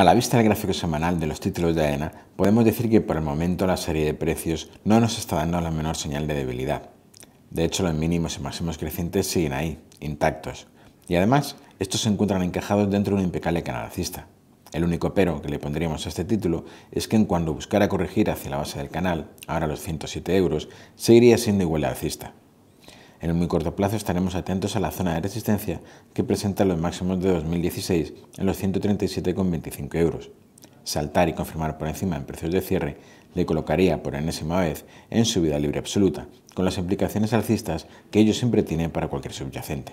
A la vista del gráfico semanal de los títulos de AENA, podemos decir que por el momento la serie de precios no nos está dando la menor señal de debilidad. De hecho, los mínimos y máximos crecientes siguen ahí, intactos. Y además, estos se encuentran encajados dentro de un impecable canal alcista. El único pero que le pondríamos a este título es que en cuando buscara corregir hacia la base del canal, ahora los 107 euros, seguiría siendo igual de alcista. En el muy corto plazo estaremos atentos a la zona de resistencia que presenta los máximos de 2016 en los 137,25 euros. Saltar y confirmar por encima en precios de cierre le colocaría por enésima vez en subida libre absoluta, con las implicaciones alcistas que ello siempre tiene para cualquier subyacente.